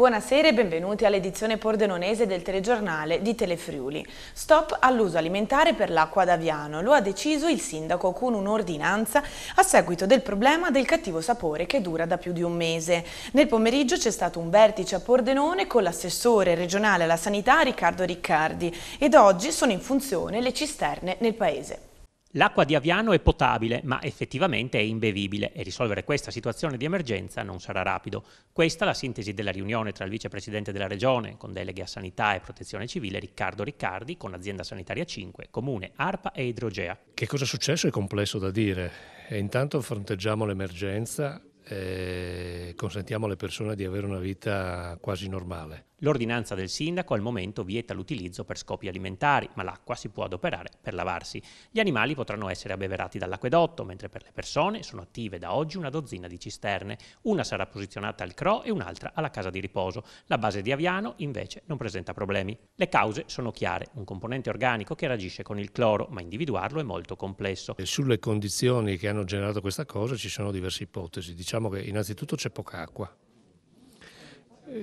Buonasera e benvenuti all'edizione pordenonese del telegiornale di Telefriuli. Stop all'uso alimentare per l'acqua ad Aviano, lo ha deciso il sindaco con un'ordinanza a seguito del problema del cattivo sapore che dura da più di un mese. Nel pomeriggio c'è stato un vertice a Pordenone con l'assessore regionale alla sanità Riccardo Riccardi ed oggi sono in funzione le cisterne nel paese. L'acqua di Aviano è potabile, ma effettivamente è imbevibile e risolvere questa situazione di emergenza non sarà rapido. Questa è la sintesi della riunione tra il vicepresidente della Regione, con deleghe a sanità e protezione civile, Riccardo Riccardi, con azienda sanitaria 5, comune ARPA e Idrogea. Che cosa è successo è complesso da dire. E intanto fronteggiamo l'emergenza e consentiamo alle persone di avere una vita quasi normale. L'ordinanza del sindaco al momento vieta l'utilizzo per scopi alimentari, ma l'acqua si può adoperare per lavarsi. Gli animali potranno essere abbeverati dall'acquedotto, mentre per le persone sono attive da oggi una dozzina di cisterne. Una sarà posizionata al CRO e un'altra alla casa di riposo. La base di Aviano invece non presenta problemi. Le cause sono chiare, un componente organico che reagisce con il cloro, ma individuarlo è molto complesso. Sulle condizioni che hanno generato questa cosa ci sono diverse ipotesi. Diciamo che innanzitutto c'è poca acqua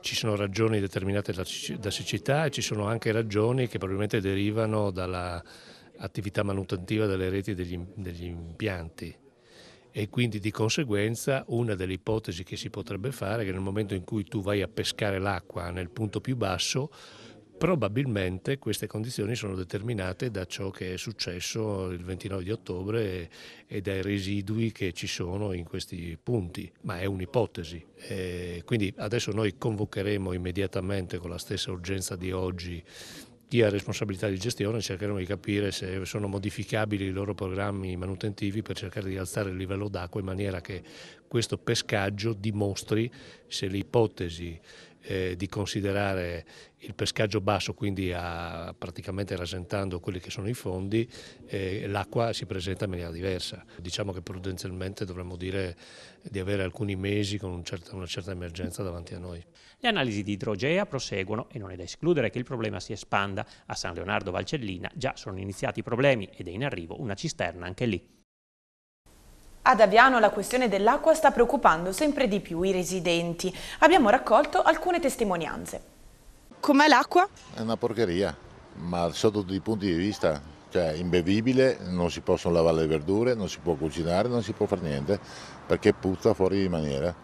ci sono ragioni determinate da siccità e ci sono anche ragioni che probabilmente derivano dall'attività manutentiva delle reti degli, degli impianti e quindi di conseguenza una delle ipotesi che si potrebbe fare è che nel momento in cui tu vai a pescare l'acqua nel punto più basso Probabilmente queste condizioni sono determinate da ciò che è successo il 29 di ottobre e, dai residui che ci sono in questi punti, ma è un'ipotesi. quindi adesso noi convocheremo immediatamente con la stessa urgenza di oggi chi ha responsabilità di gestione cercheremo di capire se sono modificabili i loro programmi manutentivi per cercare di alzare il livello d'acqua in maniera che questo pescaggio dimostri se l'ipotesi eh, di considerare il pescaggio basso, quindi a, praticamente rasentando quelli che sono i fondi, eh, l'acqua si presenta in maniera diversa. Diciamo che prudenzialmente dovremmo dire di avere alcuni mesi con un certo, una certa emergenza davanti a noi. Le analisi di idrogea proseguono e non è da escludere che il problema si espanda. A San Leonardo Valcellina già sono iniziati i problemi ed è in arrivo una cisterna anche lì. Ad Aviano la questione dell'acqua sta preoccupando sempre di più i residenti. Abbiamo raccolto alcune testimonianze. Com'è l'acqua? È una porcheria, ma sotto tutti i punti di vista, cioè imbevibile, non si possono lavare le verdure, non si può cucinare, non si può fare niente, perché puzza fuori di maniera.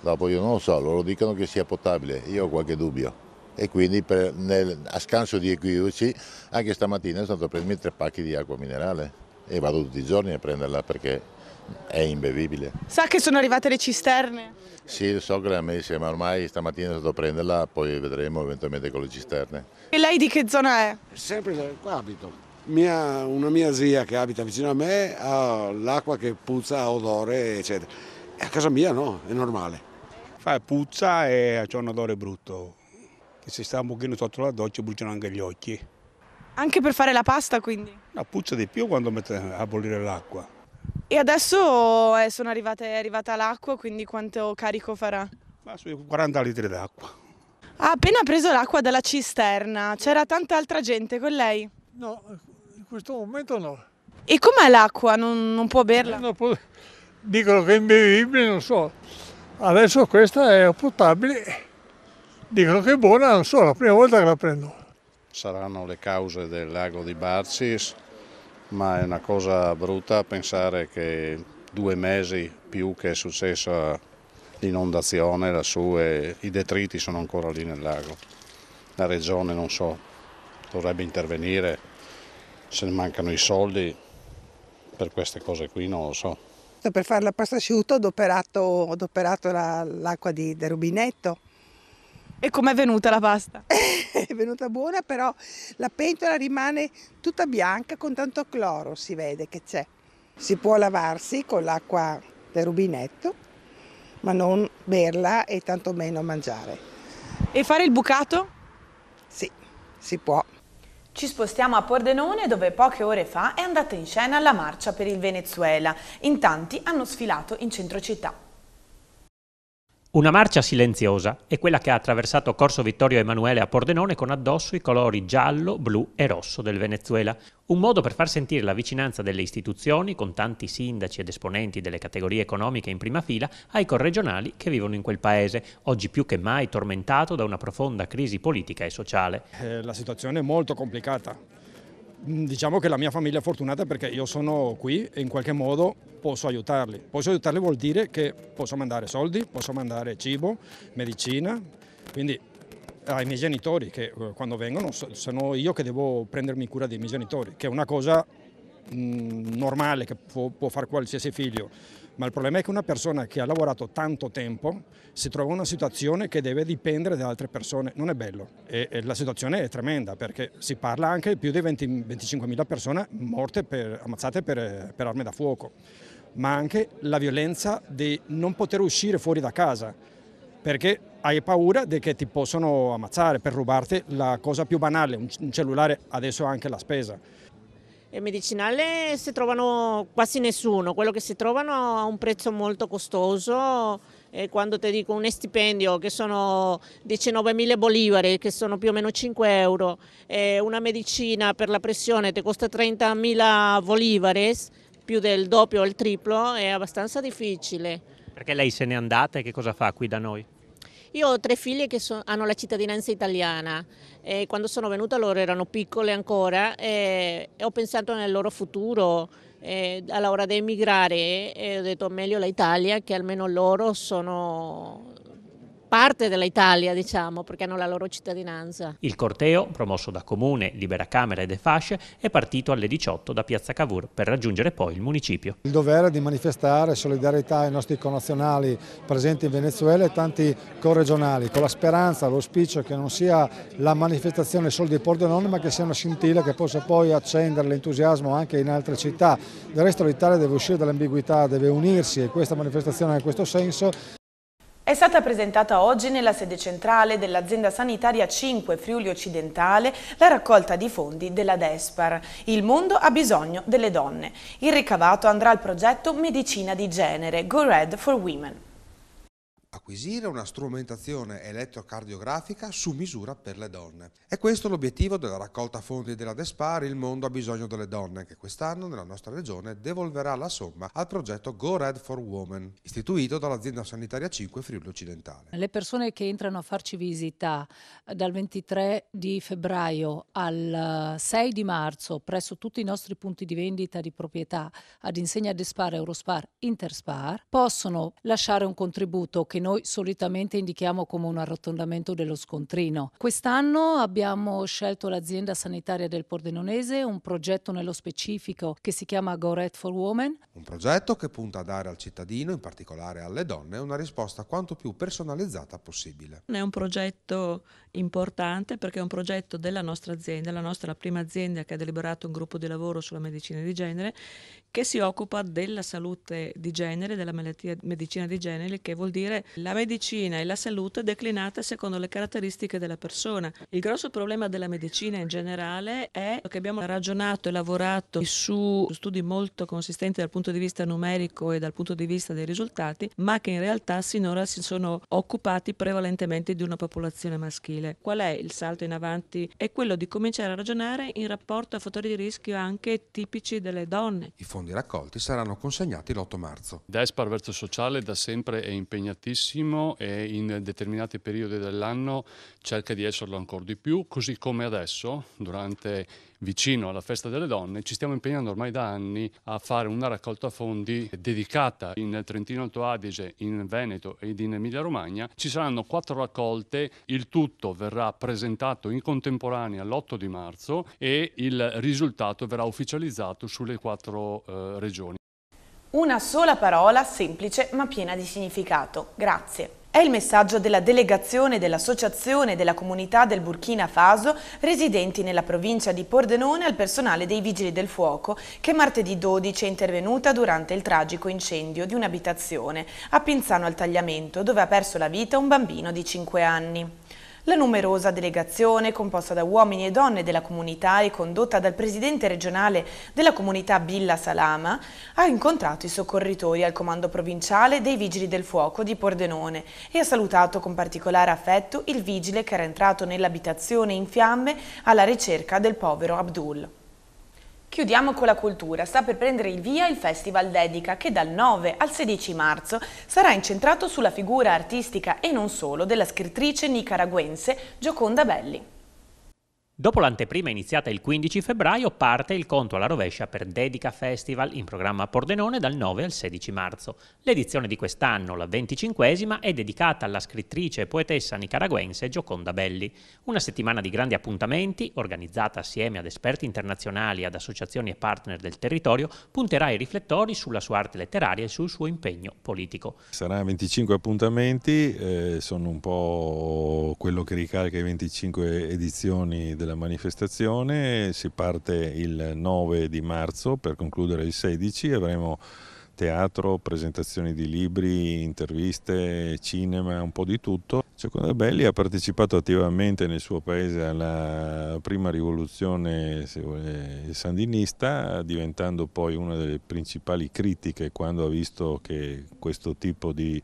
Dopo io non lo so, loro dicono che sia potabile, io ho qualche dubbio e quindi per, nel, a scanso di equivoci anche stamattina sono stato a prendere tre pacchi di acqua minerale e vado tutti i giorni a prenderla perché è imbevibile. Sa che sono arrivate le cisterne? Sì, so che le ha messe, ma ormai stamattina sono andato a prenderla, poi vedremo eventualmente con le cisterne. E lei di che zona è? Sempre qua abito. Mia, una mia zia che abita vicino a me ha l'acqua che puzza, odore, eccetera. E a casa mia no, è normale. Fa puzza e c'è un odore brutto. Che se sta un pochino sotto la doccia bruciano anche gli occhi. Anche per fare la pasta quindi? La puzza di più quando mette a bollire l'acqua. E adesso eh, arrivate, è arrivata l'acqua, quindi quanto carico farà? Ma sui 40 litri d'acqua. Ha appena preso l'acqua dalla cisterna, c'era tanta altra gente con lei? No, in questo momento no. E com'è l'acqua? Non, non può berla? Non può... Dicono che è imbevibile, non so. Adesso questa è potabile, dicono che è buona, non so, è la prima volta che la prendo. Saranno le cause del lago di Barsis, ma è una cosa brutta pensare che due mesi più che è successa l'inondazione lassù e i detriti sono ancora lì nel lago. La regione, non so, dovrebbe intervenire, se ne mancano i soldi per queste cose qui, non lo so. Per fare la pasta asciutta ho adoperato, l'acqua la, del rubinetto e com'è venuta la pasta? è venuta buona, però la pentola rimane tutta bianca con tanto cloro, si vede che c'è. Si può lavarsi con l'acqua del rubinetto, ma non berla e tantomeno mangiare. E fare il bucato? Sì, si può. Ci spostiamo a Pordenone dove poche ore fa è andata in scena la marcia per il Venezuela. In tanti hanno sfilato in centro città. Una marcia silenziosa è quella che ha attraversato Corso Vittorio Emanuele a Pordenone con addosso i colori giallo, blu e rosso del Venezuela. Un modo per far sentire la vicinanza delle istituzioni, con tanti sindaci ed esponenti delle categorie economiche in prima fila, ai corregionali che vivono in quel paese, oggi più che mai tormentato da una profonda crisi politica e sociale. Eh, la situazione è molto complicata. Mm, diciamo che la mia famiglia è fortunata perché io sono qui e in qualche modo posso aiutarli. Posso aiutarli vuol dire che posso mandare soldi, posso mandare cibo, medicina, quindi ai miei genitori che eh, quando vengono sono io che devo prendermi cura dei miei genitori, che è una cosa mh, mm, normale che può, può fare qualsiasi figlio ma il problema è che una persona che ha lavorato tanto tempo si trova in una situazione che deve dipendere da altre persone, non è bello e, e la situazione è tremenda perché si parla anche di più di 25.000 persone morte per, ammazzate per, per armi da fuoco, ma anche la violenza di non poter uscire fuori da casa perché hai paura che ti possono ammazzare per rubarti la cosa più banale, un cellulare, adesso anche la spesa e medicinale si trovano quasi nessuno, quello che si trovano a un prezzo molto costoso e quando ti dico un stipendio che sono 19.000 bolivari che sono più o meno 5 euro e una medicina per la pressione ti costa 30.000 bolivares più del doppio o il triplo è abbastanza difficile. Perché lei se n'è andata e che cosa fa qui da noi? Io ho tre figlie che so, hanno la cittadinanza italiana e quando sono venuta loro erano piccole ancora e, e ho pensato nel loro futuro. E ora di emigrare ho detto meglio l'Italia che almeno loro sono, parte dell'Italia, diciamo, perché hanno la loro cittadinanza. Il corteo, promosso da Comune, Libera Camera e De Fasce, è partito alle 18 da Piazza Cavour per raggiungere poi il municipio. Il dovere di manifestare solidarietà ai nostri connazionali presenti in Venezuela e tanti corregionali, con la speranza, l'auspicio che non sia la manifestazione solo di Pordenone, ma che sia una scintilla che possa poi accendere l'entusiasmo anche in altre città. Del resto l'Italia deve uscire dall'ambiguità, deve unirsi e questa manifestazione ha questo senso. È stata presentata oggi nella sede centrale dell'azienda sanitaria 5 Friuli Occidentale la raccolta di fondi della Despar. Il mondo ha bisogno delle donne. Il ricavato andrà al progetto Medicina di genere, Go Red for Women acquisire una strumentazione elettrocardiografica su misura per le donne. È questo l'obiettivo della raccolta fondi della Despar Il mondo ha bisogno delle donne, che quest'anno nella nostra regione devolverà la somma al progetto Go Red for Women, istituito dall'azienda sanitaria 5 Friuli Occidentale. Le persone che entrano a farci visita eh, dal 23 di febbraio al 6 eh, di marzo presso tutti i nostri punti di vendita di proprietà ad insegna Despar, Eurospar, Interspar possono lasciare un contributo che noi noi solitamente indichiamo come un arrotondamento dello scontrino. Quest'anno abbiamo scelto l'azienda sanitaria del Pordenonese, un progetto nello specifico che si chiama Go Red for Women. Un progetto che punta a dare al cittadino, in particolare alle donne, una risposta quanto più personalizzata possibile. È un progetto importante perché è un progetto della nostra azienda, la nostra la prima azienda che ha deliberato un gruppo di lavoro sulla medicina di genere che si occupa della salute di genere, della malattia medicina di genere, che vuol dire la medicina e la salute declinate secondo le caratteristiche della persona. Il grosso problema della medicina in generale è che abbiamo ragionato e lavorato su studi molto consistenti dal punto di vista numerico e dal punto di vista dei risultati, ma che in realtà sinora si sono occupati prevalentemente di una popolazione maschile. Qual è il salto in avanti? È quello di cominciare a ragionare in rapporto a fattori di rischio anche tipici delle donne. I fondi raccolti saranno consegnati l'8 marzo. Despar Verso Sociale da sempre è impegnatissimo tantissimo e in determinati periodi dell'anno cerca di esserlo ancora di più, così come adesso, durante vicino alla festa delle donne, ci stiamo impegnando ormai da anni a fare una raccolta fondi dedicata in Trentino Alto Adige, in Veneto ed in Emilia Romagna. Ci saranno quattro raccolte, il tutto verrà presentato in contemporanea l'8 di marzo e il risultato verrà ufficializzato sulle quattro eh, regioni. Una sola parola semplice ma piena di significato. Grazie. È il messaggio della delegazione dell'Associazione della Comunità del Burkina Faso residenti nella provincia di Pordenone al personale dei Vigili del Fuoco che martedì 12 è intervenuta durante il tragico incendio di un'abitazione a Pinzano al Tagliamento dove ha perso la vita un bambino di 5 anni. La numerosa delegazione, composta da uomini e donne della comunità e condotta dal presidente regionale della comunità Billa Salama, ha incontrato i soccorritori al comando provinciale dei Vigili del Fuoco di Pordenone e ha salutato con particolare affetto il vigile che era entrato nell'abitazione in fiamme alla ricerca del povero Abdul. Chiudiamo con la cultura. Sta per prendere il via il Festival Dedica che dal 9 al 16 marzo sarà incentrato sulla figura artistica e non solo della scrittrice nicaraguense Gioconda Belli. Dopo l'anteprima iniziata il 15 febbraio parte il conto alla rovescia per Dedica Festival in programma a Pordenone dal 9 al 16 marzo. L'edizione di quest'anno, la 25esima, è dedicata alla scrittrice e poetessa nicaraguense Gioconda Belli. Una settimana di grandi appuntamenti, organizzata assieme ad esperti internazionali e ad associazioni e partner del territorio, punterà i riflettori sulla sua arte letteraria e sul suo impegno politico. Saranno 25 appuntamenti, eh, sono un po' quello che ricalca i 25 edizioni del della manifestazione, si parte il 9 di marzo per concludere il 16, avremo teatro, presentazioni di libri, interviste, cinema, un po' di tutto. Gioconda Belli ha partecipato attivamente nel suo paese alla prima rivoluzione sandinista, diventando poi una delle principali critiche quando ha visto che questo tipo di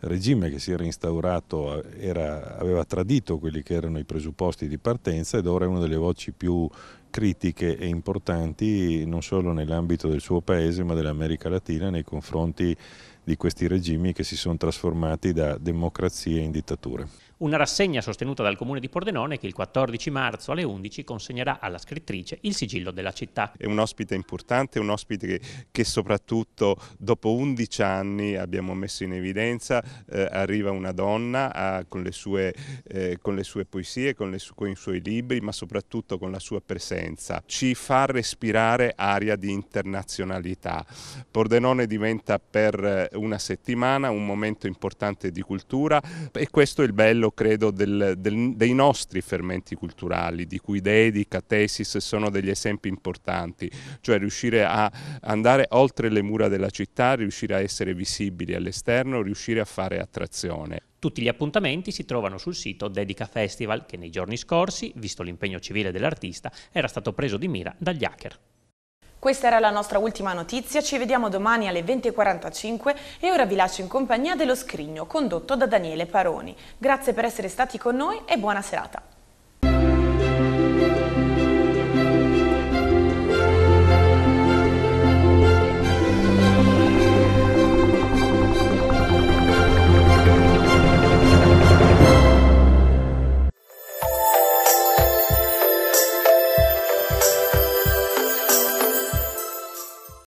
regime che si era instaurato era, aveva tradito quelli che erano i presupposti di partenza ed ora è una delle voci più critiche e importanti non solo nell'ambito del suo paese ma dell'America Latina nei confronti di questi regimi che si sono trasformati da democrazie in dittature una rassegna sostenuta dal comune di Pordenone che il 14 marzo alle 11 consegnerà alla scrittrice il sigillo della città. È un ospite importante, un ospite che, che soprattutto dopo 11 anni abbiamo messo in evidenza, eh, arriva una donna a, ah, con, le sue, eh, con, le sue, poesie, con, le su, con i suoi libri, ma soprattutto con la sua presenza. Ci fa respirare aria di internazionalità. Pordenone diventa per eh, una settimana un momento importante di cultura e questo è il bello credo, del, del, dei nostri fermenti culturali, di cui dedica, tesis, sono degli esempi importanti, cioè riuscire a andare oltre le mura della città, riuscire a essere visibili all'esterno, riuscire a fare attrazione. Tutti gli appuntamenti si trovano sul sito Dedica Festival che nei giorni scorsi, visto l'impegno civile dell'artista, era stato preso di mira dagli hacker. Questa era la nostra ultima notizia, ci vediamo domani alle 20.45 e ora vi lascio in compagnia dello scrigno condotto da Daniele Paroni. Grazie per essere stati con noi e buona serata.